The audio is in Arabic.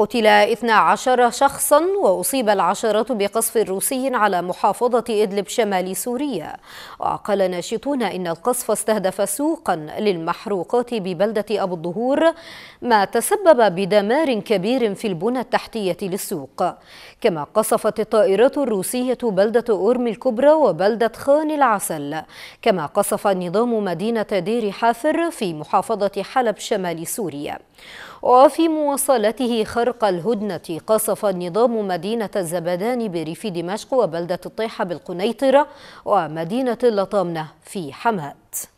قتل 12 شخصا وأصيب العشرات بقصف روسي على محافظة إدلب شمال سوريا وقال ناشطون إن القصف استهدف سوقا للمحروقات ببلدة أبو الظهور ما تسبب بدمار كبير في البنى التحتية للسوق كما قصفت الطائرات الروسية بلدة أورم الكبرى وبلدة خان العسل كما قصف النظام مدينة دير حافر في محافظة حلب شمال سوريا وفي مواصلته خرج شرق الهدنة قصف النظام مدينة الزبدان بريف دمشق وبلدة الطيحة بالقنيطرة ومدينة اللطامنة في حماه